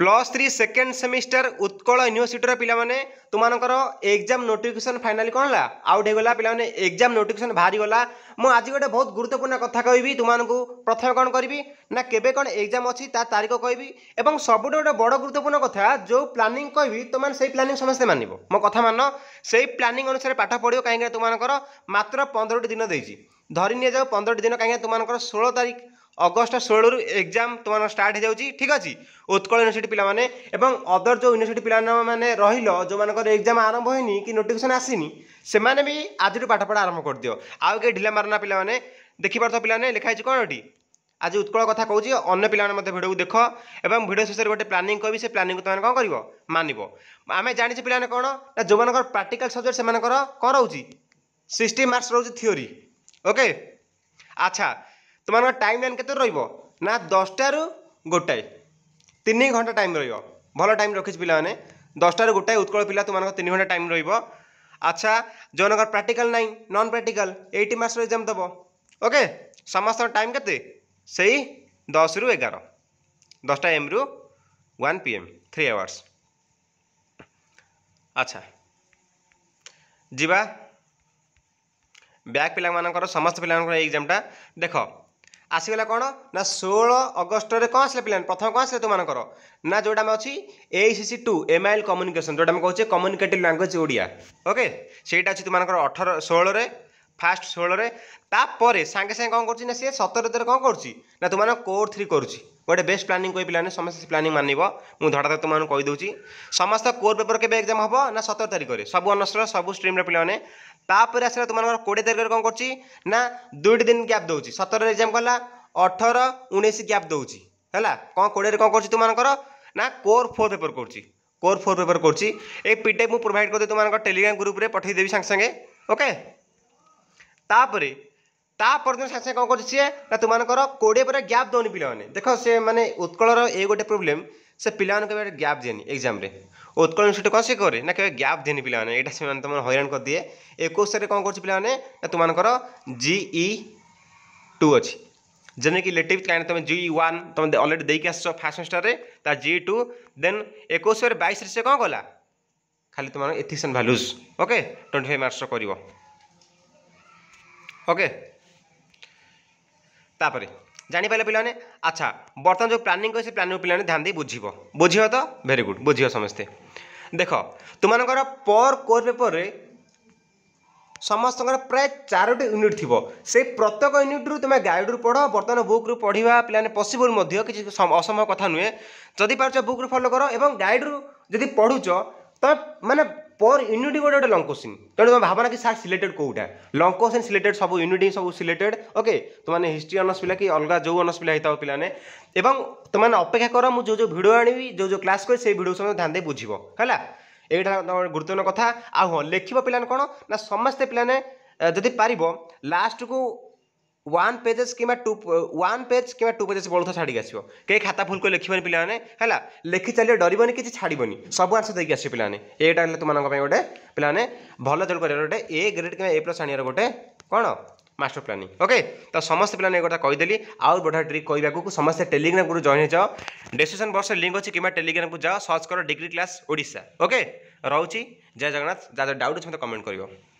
plus three second semester Utkal ୟୁନିଭର୍ସିଟିର ପିଲାମାନେ ତୁମାନଙ୍କର exam notification finally କ'ଣ ହେଲା ଆଉଟ୍ ହେଇଗଲା ପିଲାମାନେ ଏକ୍ଜାମ୍ ନୋଟିଫିକେସନ୍ ବାହାରିଗଲା ମୁଁ ଆଜି ଗୋଟେ ବହୁତ ଗୁରୁତ୍ୱପୂର୍ଣ୍ଣ କଥା କହିବି ତୁମାନଙ୍କୁ ପ୍ରଥମେ କ'ଣ କରିବି ନା କେବେ କ'ଣ ଏକ୍ଜାମ୍ ଅଛି ତା ତାରିଖ କହିବି ଏବଂ ସବୁଠୁ ଗୋଟେ ବଡ଼ ଗୁରୁତ୍ୱପୂର୍ଣ୍ଣ କଥା ଯେଉଁ ପ୍ଲାନିଂ କହିବି ତୁମାନେ ସେଇ ପ୍ଲାନିଂ ସମସ୍ତେ ମାନିବ ମୋ କଥା ମାନ ସେଇ ପ୍ଲାନିଂ ଅନୁସାରେ ପାଠ ପଢ଼ିବ କାହିଁକିନା ତୁମାନଙ୍କର ମାତ୍ର ପନ୍ଦରଟି ଦିନ ଦେଇଛି ଧରି ନିଆଯାଉ ପନ୍ଦରଟି ଦିନ କାହିଁକିନା ତୁମାନଙ୍କର ଷୋହଳ ତାରିଖ ଅଗଷ୍ଟ ଷୋହଳରୁ ଏକ୍ଜାମ୍ ତୁମର ଷ୍ଟାର୍ଟ ହୋଇଯାଉଛି ଠିକ୍ ଅଛି ଉତ୍କଳ ୟୁନିଭର୍ସିଟି ପିଲାମାନେ ଏବଂ ଅଦର୍ ଯେଉଁ ୟୁନିଭର୍ସିଟି ପିଲାମାନେ ରହିଲ ଯେଉଁମାନଙ୍କର ଏକ୍ଜାମ୍ ଆରମ୍ଭ ହୋଇନି କି ନୋଟିଫିକେସନ୍ ଆସିନି ସେମାନେ ବି ଆଜିଠୁ ପାଠପଢ଼ା ଆରମ୍ଭ କରିଦିଅ ଆଉ କେହି ଢିଲା ମାରନା ପିଲାମାନେ ଦେଖିପାରୁଥିବ ପିଲାମାନେ ଲେଖା ହେଇଛି କ'ଣ ଏଠି ଆଜି ଉତ୍କଳ କଥା କହୁଛି ଅନ୍ୟ ପିଲାମାନେ ମଧ୍ୟ ଭିଡ଼ିଓକୁ ଦେଖ ଏବଂ ଭିଡ଼ିଓ ଶେଷରେ ଗୋଟେ ପ୍ଲାନିଂ କହିବି ସେ ପ୍ଲାନିଂକୁ ତୁମେ କ'ଣ କରିବ ମାନିବ ଆମେ ଜାଣିଛେ ପିଲାମାନେ କ'ଣ ନା ଯେଉଁମାନଙ୍କର ପ୍ରାକ୍ଟିକାଲ୍ ସବଜେକ୍ଟ ସେମାନଙ୍କର କ'ଣ ରହୁଛି ସିକ୍ସଟି ମାର୍କସ୍ ରହୁଛି ଥିଓରି ଓକେ ଆଚ୍ଛା তোমার টাইম লাইন কেতে রহব না দশটারু গোটাଏ ତିନି ଘଣ୍ଟା ଟାଇମ୍ ରହିବ ଭଲ ଟାଇମ୍ ରଖିଛି ପିଲାମାନେ ଦଶଟାରୁ ଗୋଟାଏ ଉତ୍କଳ ପିଲା ତୁମମାନଙ୍କ ତିନି ଘଣ୍ଟା ଟାଇମ୍ ରହିବ ଆଚ୍ଛା ଯେଉଁମାନଙ୍କର ପ୍ରାକ୍ଟିକାଲ୍ ନାହିଁ ନନ୍ ପ୍ରାକ୍ଟିକାଲ୍ ଏଇଟି ମାର୍କ୍ସର ଏକ୍ଜାମ୍ ଦେବ ଓକେ ସମସ୍ତଙ୍କ ଟାଇମ୍ କେତେ ସେଇ ଦଶରୁ ଏଗାର ଦଶଟା ଏମ୍ରୁ one P M three hours ଆଚ୍ଛା ଯିବା ବ୍ୟାକ୍ ପିଲାମାନଙ୍କର ସମସ୍ତ ପିଲାମାନଙ୍କର ଏଇ ଏକ୍ଜାମ୍ଟା ଦେଖ ଆସିଗଲା କ'ଣ ନା ଷୋହଳ ଅଗଷ୍ଟରେ କ'ଣ ଆସିଲା ପିଲାମାନେ ପ୍ରଥମ କ'ଣ ଆସିଲା ତୁମାନଙ୍କର ନା ଯେଉଁଟା ଆମେ ଅଛି ଏଇ C C two M I L communication ଯେଉଁଟା ଆମେ କହୁଛେ କମ୍ୟୁନିକେଟିଭ୍ ଲାଙ୍ଗୁଏଜ୍ ଓଡ଼ିଆ ଓକେ ସେଇଟା ଅଛି ତୁମାନଙ୍କର ଅଠର ଷୋହଳରେ ফার্স্ট ষোলরে তাপরে সাঙ্গে সাঙ্গে কম করছি না সে সতের তেরে কম করছি না তোমার কোর থ্রি করছি গোটে বেস্ট প্ল্যানিং কই পিলানে সমস্ত প্ল্যানিং মানিব মু ধড়াধড় তোমাকে কইদেছি সমস্ত কোর পেপর কেবে এক্সাম হব না সতের তারিখে সবু অনর্সর সবু স্ট্রিম্র পিলানে তাপরে আসলে তোমার কোড়িয়ে তারিখে কম করছি না দুইটি দিন গ্যাপ দেছি সতেরের এক্সাম কলা অঠর উনিশ গ্যাপ দেছি ହେଲା କ'ଣ କୋଡ଼ିଏରେ କ'ଣ କରୁଛି ତୁମମାନଙ୍କର ନା କୋର୍ ଫୋର୍ ପେପର୍ କରୁଛି କୋର୍ ଫୋର୍ ପେପର୍ କରୁଛି ଏ ପିଡ଼ିଏଫ୍ ମୁଁ ପ୍ରୋଭାଇଡ଼ କରିଦେବି ତୁମମାନଙ୍କ ଟେଲିଗ୍ରାମ ଗ୍ରୁପ୍ରେ ପଠାଇଦେବି ସାଙ୍ଗେ ସାଙ୍ଗେ ଓକେ ତାପରେ তা পরদিন সাথে সাথে কম করছে সি না তোমার কোড়িয়ে পরে গ্যাপ দেওনি পিলামানে দেখ সে মানে উৎকলর এই গোটে প্রোবলেম সে পিলামানে কেবে গ্যাপ দিয়েনি এক্সামে উৎকল ইনস্টিট্যুট কম সে করে না কেবে গ্যাপ দিয়েনি পিলামানে এটা সে তোমার হইরাণ করে একুশে কম করছে পিলামানে না তোমার জিই টু অছি জেনে কি লেটিভ কাইন্ড তুমি জি ওয়ান তুমি অলরেডি দিয়ে আসছ ফার্স্ট সেমিস্টারে তা জি টু দেন একুশে বাইশে সে কম কলা খালি তোমার ethics and values okay twenty five মার্কসর করব ওকে ତାପରେ ଜାଣିପାରିଲେ ପିଲାମାନେ ଆଚ୍ଛା ବର୍ତ୍ତମାନ ଯେଉଁ ପ୍ଲାନିଂ କହିଛି ପ୍ଲାନିଂ ପିଲାମାନେ ଧ୍ୟାନ ଦେଇ ବୁଝିବ ବୁଝିବ ତ ଭେରି ଗୁଡ଼ ବୁଝିବ ସମସ୍ତେ ଦେଖ ତୁମମାନଙ୍କର ପର୍ କୋର୍ ପେପର୍ରେ ସମସ୍ତଙ୍କର ପ୍ରାୟ ଚାରୋଟି ୟୁନିଟ୍ ଥିବ ସେଇ ପ୍ରତ୍ୟେକ ୟୁନିଟ୍ରୁ ତୁମେ ଗାଇଡ଼ରୁ ପଢ଼ ବର୍ତ୍ତମାନ ବୁକ୍ରୁ ପଢ଼ିବା ପିଲାମାନେ ପସିବୁଲ୍ ମଧ୍ୟ କିଛି ଅସମ୍ଭବ କଥା ନୁହେଁ ଯଦି ପାରୁଛ ବୁକ୍ରୁ ଫଲୋ କର ଏବଂ ଗାଇଡ଼ରୁ ଯଦି ପଢ଼ୁଛ ତ ମାନେ পর ইউনিট গোটে গোটে লং কোশ্চিন তেমন তুমি ভাবনা কি সার সিলেটেড কোটা লং কোশ্চিন সিলেটেড সব ইউনিট সব সিলেটেড ওকে তোমার হিস্ট্রি অনর্স পিলা কি অলগা যে অনর্স পিলা হয়ে পিলানে এবং তোমার অপেক্ষা কর মু যে ভিডিও আনিবি যে যে ক্লাস করে সেই ভিডিও সময় ধ্যান দিয়ে বুঝব হল এইটা গুরুত্বপূর্ণ কথা আহ লেখিব পিলানে কোণ না সমস্তে পিলানে যদি পারিব লাস্টকু ୱାନ୍ ପେଜେସ୍ କିମ୍ବା ଟୁ ୱାନ୍ ପେଜ୍ କିମ୍ବା ଟୁ ପେଜେସ୍ ବଳୁଥ ଛାଡ଼ିକି ଆସିବ କେହି ଖାତା ଭୁଲ କରି ଲେଖିବନି ପିଲାମାନେ ହେଲା ଲେଖି ଚାଲିବ ଡରିବନି କିଛି ଛାଡ଼ିବନି ସବୁ ଆନ୍ସର ଦେଇକି ଆସିବେ ପିଲାମାନେ ଏଇଟା ହେଲେ ତୁମାନଙ୍କ ପାଇଁ ଗୋଟେ ପିଲାମାନେ ଭଲ ତେଣୁ କରିବାର ଗୋଟେ ଏ ଗ୍ରେଡ୍ କିମ୍ବା ଏ ପ୍ଲସ୍ ଆଣିବାର ଗୋଟେ କ'ଣ ମାଷ୍ଟର ପ୍ଲାନିଂ ଓକେ ତ ସମସ୍ତେ ପିଲାମାନେ ଏ କଥା କହିଦେଲି ଆଉ ବଢ଼ିଆ ଟ୍ରିକ୍ କହିବାକୁ ସମସ୍ତେ ଟେଲିଗ୍ରାମ ଗ୍ରୁପ୍ ଜଏନ୍ ହେଇଯାଅ ଡେସ୍କ୍ରିପସନ୍ ବକ୍ସରେ ଲିଙ୍କ୍ ଅଛି କିମ୍ବା ଟେଲିଗ୍ରାମକୁ ଯାଅ ସର୍ଚ୍ଚ କର ଡିଗ୍ରୀ କ୍ଲାସ୍ ଓଡ଼ିଶା ଓକେ ରହୁଛି ଜୟ ଜଗନ୍ନାଥ ଯାହା ଯାହା ଡାଉଟ୍ ଅଛି ମୋତେ କମେଣ୍ଟ କରିବ